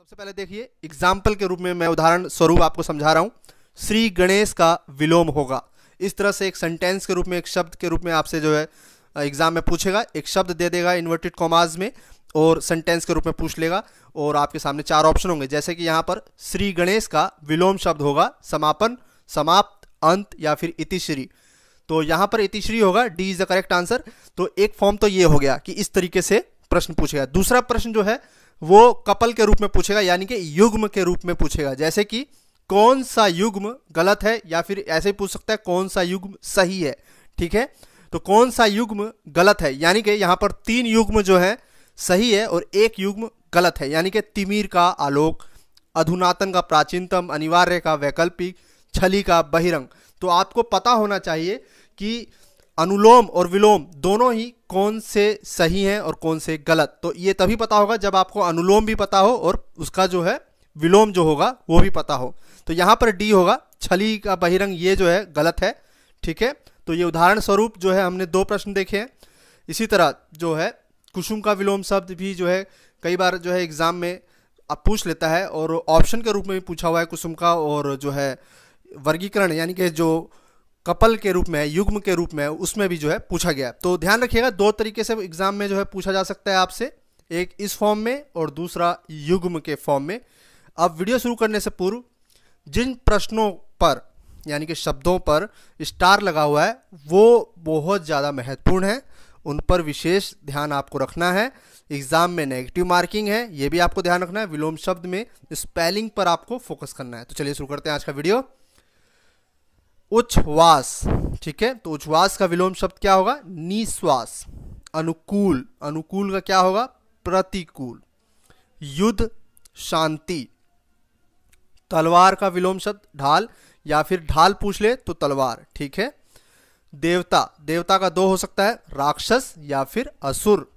सबसे पहले देखिए एग्जाम्पल के रूप में मैं उदाहरण स्वरूप आपको समझा रहा हूँ श्री गणेश का विलोम होगा इस तरह से एक सेंटेंस के रूप में एक शब्द के रूप में आपसे जो है एग्जाम में पूछेगा एक शब्द दे देगा इन्वर्टेड कॉमाज में और सेंटेंस के रूप में पूछ लेगा और आपके सामने चार ऑप्शन होंगे जैसे कि यहाँ पर श्री गणेश का विलोम शब्द होगा समापन समाप्त अंत या फिर इतिश्री तो यहाँ पर इतिश्री होगा D is the correct answer तो एक फॉर्म तो ये हो गया कि इस तरीके से प्रश्न पूछेगा दूसरा प्रश्न जो है वो कपल के रूप में पूछेगा यानी कि युग्म के रूप में पूछेगा जैसे कि कौन सा युग्म गलत है या फिर ऐसे ही पूछ सकता है कौन सा युग्म सही है ठीक है तो कौन सा युग्म गलत है यानी कि यहां पर तीन युग्म जो है सही है और एक युग्म गलत है यानी कि तिमिर का आलोक अधुनातन का प्राचीनतम अनिवार्य का वैकल्पिक छली का बहिरंग तो आपको पता होना चाहिए कि अनुलोम और विलोम दोनों ही कौन से सही हैं और कौन से गलत तो ये तभी पता होगा जब आपको अनुलोम भी पता हो और उसका जो है विलोम जो होगा वो भी पता हो तो यहाँ पर डी होगा छली का बहिरंग ये जो है गलत है ठीक है तो ये उदाहरण स्वरूप जो है हमने दो प्रश्न देखे हैं इसी तरह जो है कुसुम का विलोम शब्द भी जो है कई बार जो है एग्ज़ाम में आप पूछ लेता है और ऑप्शन के रूप में भी पूछा हुआ है कुसुम का और जो है वर्गीकरण यानी कि जो कपल के रूप में युग्म के रूप में उसमें भी जो है पूछा गया तो ध्यान रखिएगा दो तरीके से एग्जाम में जो है पूछा जा सकता है आपसे एक इस फॉर्म में और दूसरा युग्म के फॉर्म में अब वीडियो शुरू करने से पूर्व जिन प्रश्नों पर यानी कि शब्दों पर स्टार लगा हुआ है वो बहुत ज़्यादा महत्वपूर्ण है उन पर विशेष ध्यान आपको रखना है एग्ज़ाम में नेगेटिव मार्किंग है ये भी आपको ध्यान रखना है विलोम शब्द में स्पेलिंग पर आपको फोकस करना है तो चलिए शुरू करते हैं आज का वीडियो उच्छ्वास ठीक है तो उच्छ्वास का विलोम शब्द क्या होगा निश्वास अनुकूल अनुकूल का क्या होगा प्रतिकूल युद्ध शांति तलवार का विलोम शब्द ढाल या फिर ढाल पूछ ले तो तलवार ठीक है देवता देवता का दो हो सकता है राक्षस या फिर असुर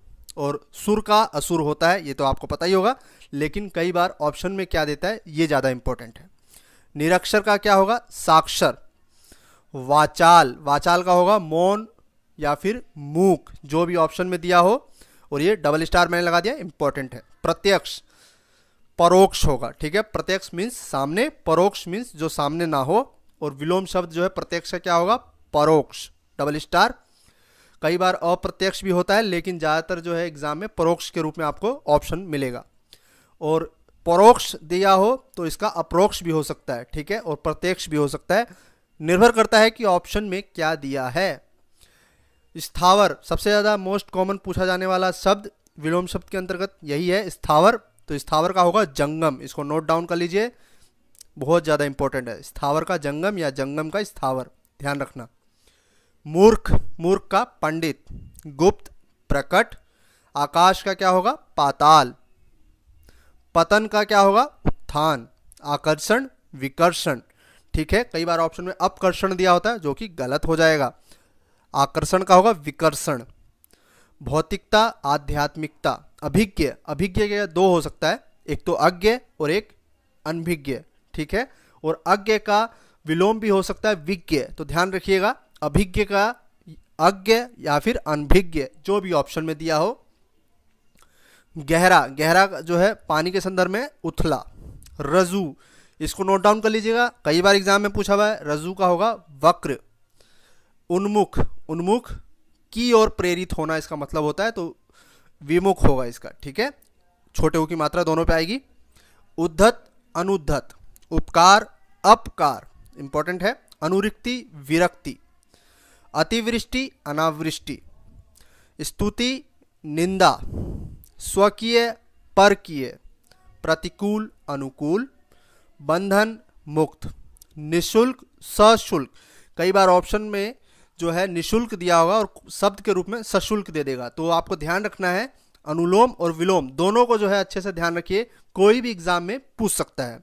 और सुर का असुर होता है ये तो आपको पता ही होगा लेकिन कई बार ऑप्शन में क्या देता है ये ज़्यादा इंपॉर्टेंट है निरक्षर का क्या होगा साक्षर वाचाल वाचाल का होगा मौन या फिर मूक जो भी ऑप्शन में दिया हो और ये डबल स्टार मैंने लगा दिया इंपॉर्टेंट है प्रत्यक्ष परोक्ष होगा ठीक है प्रत्यक्ष मीन्स सामने परोक्ष मीन्स जो सामने ना हो और विलोम शब्द जो है प्रत्यक्ष का क्या होगा परोक्ष डबल स्टार कई बार अप्रत्यक्ष भी होता है लेकिन ज़्यादातर जो है एग्जाम में परोक्ष के रूप में आपको ऑप्शन मिलेगा और परोक्ष दिया हो तो इसका अप्रोक्ष भी हो सकता है ठीक है और प्रत्यक्ष भी हो सकता है निर्भर करता है कि ऑप्शन में क्या दिया है स्थावर सबसे ज़्यादा मोस्ट कॉमन पूछा जाने वाला शब्द विलोम शब्द के अंतर्गत यही है स्थावर तो स्थावर का होगा जंगम इसको नोट डाउन कर लीजिए बहुत ज़्यादा इंपॉर्टेंट है स्थावर का जंगम या जंगम का स्थावर ध्यान रखना मूर्ख मूर्ख का पंडित गुप्त प्रकट आकाश का क्या होगा पाताल पतन का क्या होगा उत्थान आकर्षण विकर्षण ठीक है कई बार ऑप्शन में अपकर्षण दिया होता है जो कि गलत हो जाएगा आकर्षण का होगा विकर्षण भौतिकता आध्यात्मिकता अभिज्ञ अभिज्ञ दो हो सकता है एक तो अज्ञ और एक अनभिज्ञ ठीक है और अज्ञ का विलोम भी हो सकता है विज्ञ तो ध्यान रखिएगा अभिज्ञ का अज्ञ या फिर अनभिज्ञ जो भी ऑप्शन में दिया हो गहरा गहरा जो है पानी के संदर्भ में उथला रजू इसको नोट डाउन कर लीजिएगा कई बार एग्जाम में पूछा हुआ है रज्जू का होगा वक्र उन्मुख उन्मुख की ओर प्रेरित होना इसका मतलब होता है तो विमुख होगा इसका ठीक है छोटे ऊ की मात्रा दोनों पे आएगी उद्धत अनुद्धत उपकार अपकार इंपॉर्टेंट है अनुरिक्ति विरक्ति अतिवृष्टि अनावृष्टि स्तुति निंदा स्वकीय परकीय प्रतिकूल अनुकूल बंधन मुक्त निशुल्क सशुल्क कई बार ऑप्शन में जो है निशुल्क दिया होगा और शब्द के रूप में सशुल्क दे देगा तो आपको ध्यान रखना है अनुलोम और विलोम दोनों को जो है अच्छे से ध्यान रखिए कोई भी एग्जाम में पूछ सकता है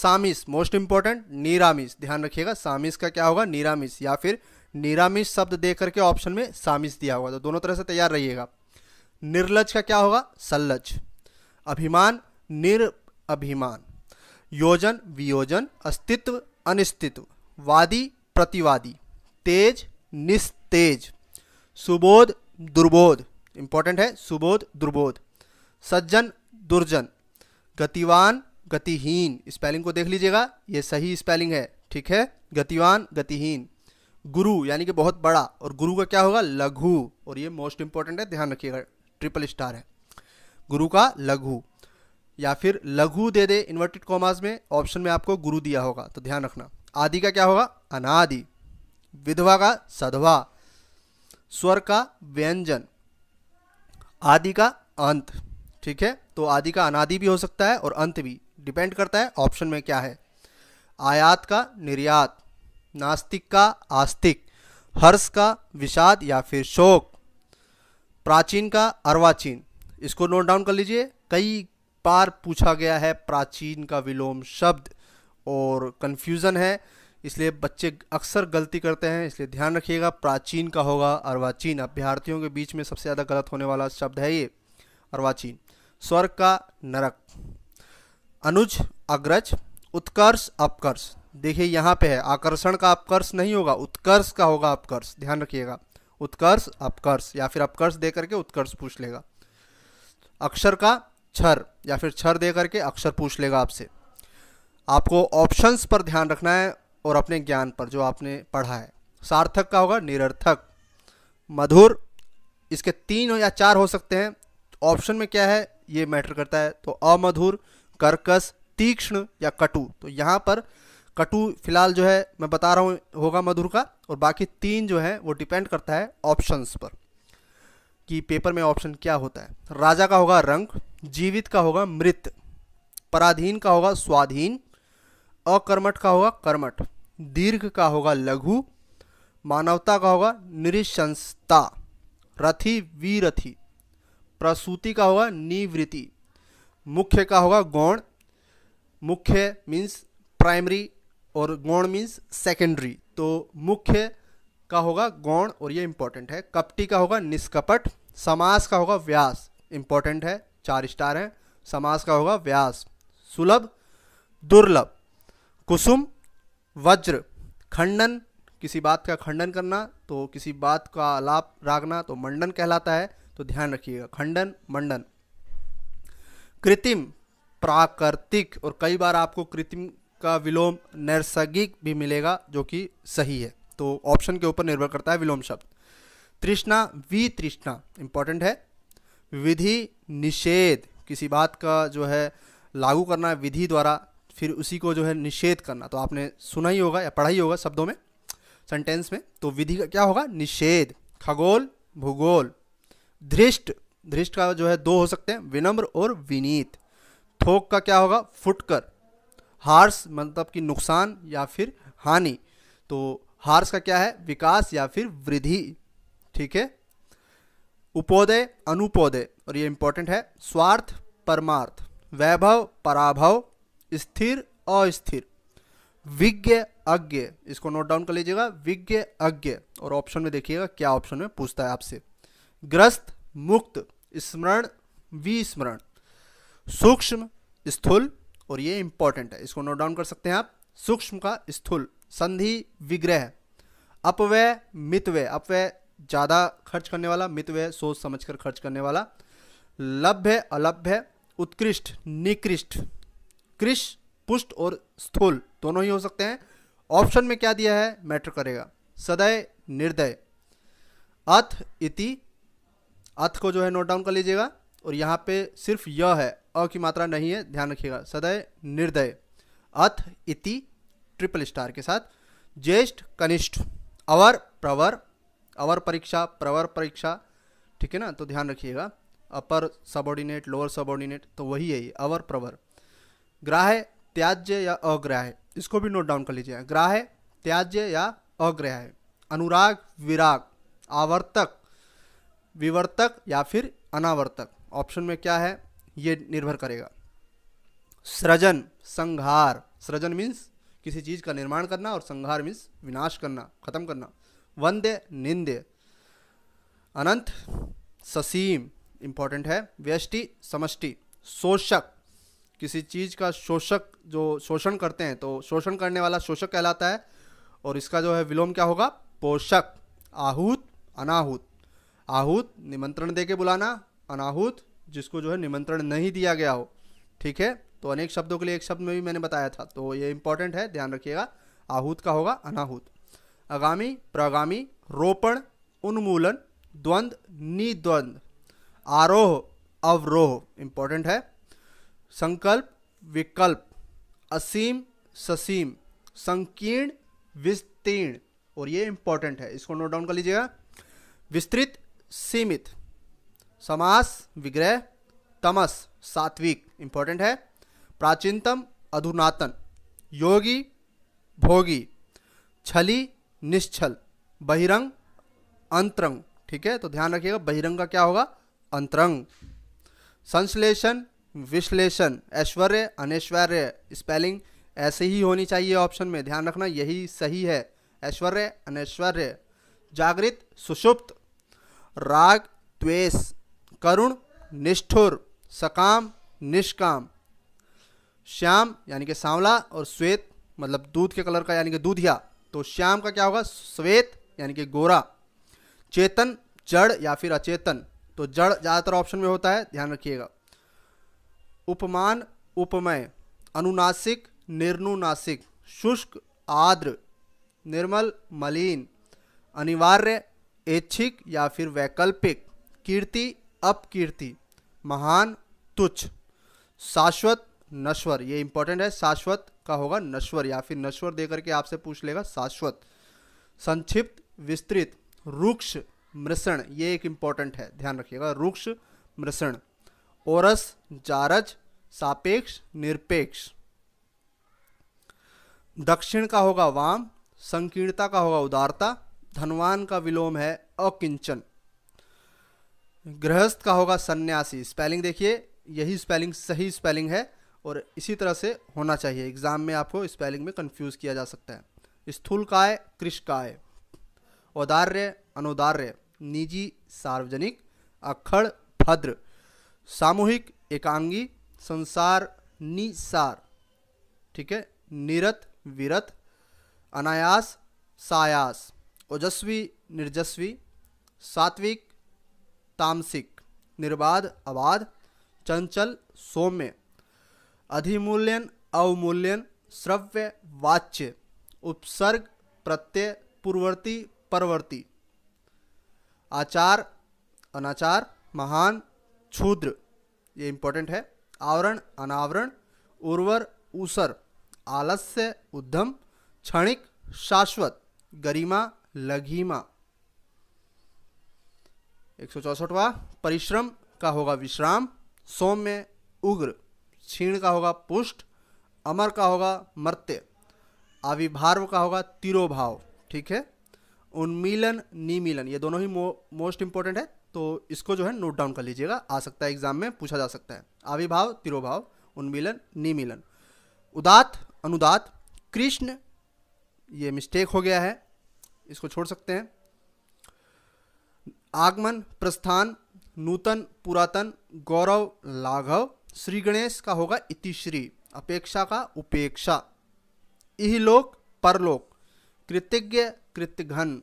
सामिस मोस्ट इंपॉर्टेंट निरामिस ध्यान रखिएगा सामिस का क्या होगा निरामिस या फिर निरामिस शब्द दे करके ऑप्शन में सामिस दिया होगा तो दोनों तरह से तैयार रहिएगा निर्लज का क्या होगा सल्लज अभिमान निर अभिमान योजन वियोजन अस्तित्व अनिस्तित्व वादी प्रतिवादी तेज निस्तेज सुबोध दुर्बोध इंपॉर्टेंट है सुबोध दुर्बोध सज्जन दुर्जन गतिवान गतिहीन स्पेलिंग को देख लीजिएगा ये सही स्पेलिंग है ठीक है गतिवान गतिहीन गुरु यानी कि बहुत बड़ा और गुरु का क्या होगा लघु और ये मोस्ट इंपॉर्टेंट है ध्यान रखिएगा ट्रिपल स्टार है गुरु का लघु या फिर लघु दे दे इन्वर्टेड कॉमास में ऑप्शन में आपको गुरु दिया होगा तो ध्यान रखना आदि का क्या होगा अनादि विधवा का सधवा स्वर का व्यंजन आदि का अंत ठीक है तो आदि का अनादि भी हो सकता है और अंत भी डिपेंड करता है ऑप्शन में क्या है आयात का निर्यात नास्तिक का आस्तिक हर्ष का विषाद या फिर शोक प्राचीन का अर्वाचीन इसको नोट डाउन कर लीजिए कई बार पूछा गया है प्राचीन का विलोम शब्द और कन्फ्यूज़न है इसलिए बच्चे अक्सर गलती करते हैं इसलिए ध्यान रखिएगा प्राचीन का होगा अर्वाचीन अभ्यार्थियों के बीच में सबसे ज़्यादा गलत होने वाला शब्द है ये अर्वाचीन स्वर्ग का नरक अनुज अग्रज उत्कर्ष अपकर्ष देखिए यहाँ पे है आकर्षण का अपकर्ष नहीं होगा उत्कर्ष का होगा अपकर्ष ध्यान रखिएगा उत्कर्ष अपकर्ष या फिर अपकर्ष दे करके उत्कर्ष पूछ लेगा अक्षर का छर या फिर छर दे करके अक्षर पूछ लेगा आपसे आपको ऑप्शंस पर ध्यान रखना है और अपने ज्ञान पर जो आपने पढ़ा है सार्थक का होगा निरर्थक मधुर इसके तीन या चार हो सकते हैं ऑप्शन में क्या है ये मैटर करता है तो अमधुर कर्कश तीक्ष्ण या कटु तो यहाँ पर कटु फिलहाल जो है मैं बता रहा हूँ होगा मधुर का और बाकी तीन जो है वो डिपेंड करता है ऑप्शंस पर कि पेपर में ऑप्शन क्या होता है राजा का होगा रंग जीवित का होगा मृत पराधीन का होगा स्वाधीन अकर्मठ का होगा कर्मठ दीर्घ का होगा लघु मानवता का होगा निरिशंसता रथी वीरथी प्रसूति का होगा निवृत्ति मुख्य का होगा गौण मुख्य मीन्स प्राइमरी और गौण मीन्स सेकेंडरी तो मुख्य का होगा गौण और ये इंपॉर्टेंट है कपटी का होगा निष्कपट समास का होगा व्यास इंपॉर्टेंट है चार स्टार हैं समास का होगा व्यास सुलभ दुर्लभ कुसुम वज्र खंडन किसी बात का खंडन करना तो किसी बात का आलाप रागना तो मंडन कहलाता है तो ध्यान रखिएगा खंडन मंडन कृत्रिम प्राकृतिक और कई बार आपको कृत्रिम का विलोम नैसर्गिक भी मिलेगा जो कि सही है तो ऑप्शन के ऊपर निर्भर करता है विलोम शब्द तृष्णा वी तृष्णा इंपॉर्टेंट है विधि निषेध किसी बात का जो है लागू करना विधि द्वारा फिर उसी को जो है निषेध करना तो आपने सुना ही होगा या पढ़ा ही होगा शब्दों में सेंटेंस में तो विधि का क्या होगा निषेध खगोल भूगोल धृष्ट धृष्ट का जो है दो हो सकते हैं विनम्र और विनीत थोक का क्या होगा फुटकर हार्स मतलब कि नुकसान या फिर हानि तो हार्स का क्या है विकास या फिर वृद्धि ठीक है उपोदय अनुपोदय और ये इंपॉर्टेंट है स्वार्थ परमार्थ वैभव पराभव स्थिर अस्थिर विज्ञ अज्ञ इसको नोट डाउन कर लीजिएगा विज्ञ अज्ञ और ऑप्शन में देखिएगा क्या ऑप्शन में पूछता है आपसे ग्रस्त मुक्त स्मरण विस्मरण सूक्ष्म स्थूल और ये इंपॉर्टेंट है इसको नोट डाउन कर सकते हैं आप सूक्ष्म का स्थूल संधि विग्रह अपव्यय मितव्यय अपव्यय ज़्यादा खर्च करने वाला मितव्यय सोच समझ कर खर्च करने वाला लभ्य अलभ्य उत्कृष्ट निकृष्ट कृष पुष्ट और स्थूल दोनों ही हो सकते हैं ऑप्शन में क्या दिया है मैटर करेगा सदय निर्दय अथ इति अथ को जो है नोट डाउन कर लीजिएगा और यहाँ पे सिर्फ यह है अ की मात्रा नहीं है ध्यान रखिएगा सदय निर्दय अथ इति ट्रिपल स्टार के साथ ज्येष्ठ कनिष्ठ अवर प्रवर अवर परीक्षा प्रवर परीक्षा ठीक है ना तो ध्यान रखिएगा अपर सबॉर्डिनेट लोअर सबॉर्डिनेट तो वही है ये अवर प्रवर ग्राह्य त्याज्य या अग्राह्य इसको भी नोट डाउन कर लीजिए ग्राह्य त्याज्य या अग्राह्य अनुराग विराग आवर्तक विवर्तक या फिर अनावर्तक ऑप्शन में क्या है ये निर्भर करेगा सृजन संहार सृजन मीन्स किसी चीज़ का निर्माण करना और संहार मीन्स विनाश करना खत्म करना वंद्य निंद्य अनंत ससीम इम्पॉर्टेंट है व्यष्टि समष्टि शोषक किसी चीज़ का शोषक जो शोषण करते हैं तो शोषण करने वाला शोषक कहलाता है और इसका जो है विलोम क्या होगा पोषक आहूत अनाहूत आहूत निमंत्रण दे के बुलाना अनाहूत जिसको जो है निमंत्रण नहीं दिया गया हो ठीक है तो अनेक शब्दों के लिए एक शब्द में भी मैंने बताया था तो ये इंपॉर्टेंट है ध्यान रखिएगा आहूत का होगा अनाहूत आगामी प्रागामी रोपण उन्मूलन द्वंद्व निद्वंद आरोह अवरोह इंपॉर्टेंट है संकल्प विकल्प असीम ससीम संकीर्ण विस्तीर्ण और ये इंपॉर्टेंट है इसको नोट डाउन कर लीजिएगा विस्तृत सीमित समास विग्रह तमस सात्विक इंपॉर्टेंट है प्राचीनतम अधुनातन योगी भोगी छली निश्छल बहिरंग अंतरंग ठीक है तो ध्यान रखिएगा बहिरंग का क्या होगा अंतरंग संश्लेषण विश्लेषण ऐश्वर्य अनैश्वर्य स्पेलिंग ऐसे ही होनी चाहिए ऑप्शन में ध्यान रखना यही सही है ऐश्वर्य अनैश्वर्य जागृत सुषुप्त राग द्वेष करुण निष्ठुर सकाम निष्काम श्याम यानी कि सांवला और श्वेत मतलब दूध के कलर का यानी कि दूधिया तो श्याम का क्या होगा श्वेत यानी कि गोरा चेतन जड़ या फिर अचेतन तो जड़ ज़्यादातर ऑप्शन में होता है ध्यान रखिएगा उपमान उपमय अनुनासिक निर्नुनासिक शुष्क आद्र निर्मल मलिन अनिवार्य ऐच्छिक या फिर वैकल्पिक कीर्ति अपकीर्ति महान तुच्छ शाश्वत नश्वर ये इंपॉर्टेंट है शाश्वत का होगा नश्वर या फिर नश्वर देकर के आपसे पूछ लेगा शाश्वत संक्षिप्त विस्तृत रुक्ष मृषण ये एक इंपॉर्टेंट है ध्यान रखिएगा रुक्ष मृषण ओरस जारज सापेक्ष निरपेक्ष दक्षिण का होगा वाम संकीर्णता का होगा उदारता धनवान का विलोम है अकिंचन गृहस्थ का होगा सन्यासी स्पेलिंग देखिए यही स्पेलिंग सही स्पेलिंग है और इसी तरह से होना चाहिए एग्ज़ाम में आपको स्पेलिंग में कंफ्यूज किया जा सकता है स्थूल काय कृष काय औदार्य अनुदार्य निजी सार्वजनिक अखड़ भद्र सामूहिक एकांगी संसार निसार ठीक है निरत विरत अनायास सायास ओजस्वी निर्जस्वी सात्विक तामसिक निर्बाध अबाध चंचल सौम्य अधिमूल्यन अवमूल्यन श्रव्य वाच्य उपसर्ग प्रत्यय पूर्ववर्ती परवर्ती आचार अनाचार महान क्षूद्र ये इंपॉर्टेंट है आवरण अनावरण उर्वर ऊसर आलस्य उद्धम क्षणिक शाश्वत गरिमा लघिमा एक सौ चौसठवा परिश्रम का होगा विश्राम सौम्य उग्र क्षीण का होगा पुष्ट अमर का होगा मर्त्य आविभार्व का होगा तिरोभाव ठीक है उन्मीलन निमीलन ये दोनों ही मोस्ट इंपॉर्टेंट है तो इसको जो है नोट डाउन कर लीजिएगा आ सकता है एग्जाम में पूछा जा सकता है आविभाव तिरोभाव उन्मीलन निमीलन उदात अनुदात कृष्ण ये मिस्टेक हो गया है इसको छोड़ सकते हैं आगमन प्रस्थान नूतन पुरातन गौरव लाघव श्री गणेश का होगा इतिश्री अपेक्षा का उपेक्षा इहलोक परलोक कृतज्ञ कृतघन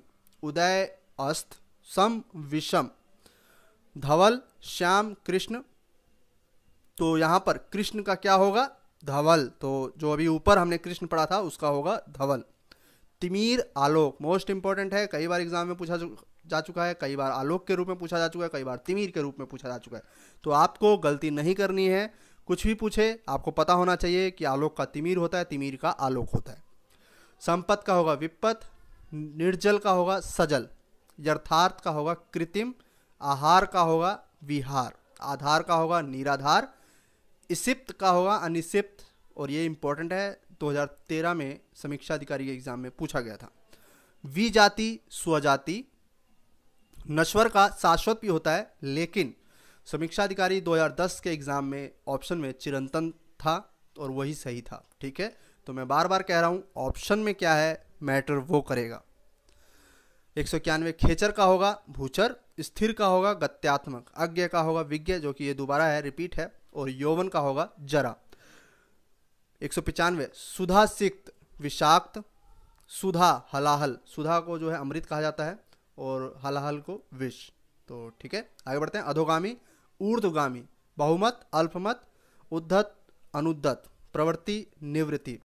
उदय अस्त सम विषम धवल श्याम कृष्ण तो यहाँ पर कृष्ण का क्या होगा धवल तो जो अभी ऊपर हमने कृष्ण पढ़ा था उसका होगा धवल तिमीर आलोक मोस्ट इंपॉर्टेंट है कई बार एग्जाम में पूछा जा चुका है कई बार आलोक के रूप में पूछा जा चुका है कई बार तिमिर के रूप में पूछा जा चुका है तो आपको गलती नहीं करनी है कुछ भी पूछे आपको पता होना चाहिए कि आलोक का तिमिर होता है तिमिर का आलोक होता है संपत का होगा विपत निर्जल का होगा सजल यथार्थ का होगा कृत्रिम आहार का होगा विहार आधार का होगा निराधार इसिप्त का होगा अनिसिप्त और ये इंपॉर्टेंट है 2013 में समीक्षा अधिकारी के एग्ज़ाम में पूछा गया था विजाति स्वजाति नश्वर का शाश्वत भी होता है लेकिन समीक्षा अधिकारी 2010 के एग्ज़ाम में ऑप्शन में चिरंतन था और वही सही था ठीक है तो मैं बार बार कह रहा हूँ ऑप्शन में क्या है मैटर वो करेगा एक सौ इक्यानवे खेचर का होगा भूचर स्थिर का होगा गत्यात्मक अज्ञ का होगा विज्ञ जो कि ये दोबारा है रिपीट है और यौवन का होगा जरा एक सौ पचानवे सुधा सिक्त विषाक्त सुधा हलाहल सुधा को जो है अमृत कहा जाता है और हलाहल को विष तो ठीक है आगे बढ़ते हैं अधोगामी ऊर्धगामी बहुमत अल्पमत उद्धत अनुद्धत प्रवृत्ति निवृत्ति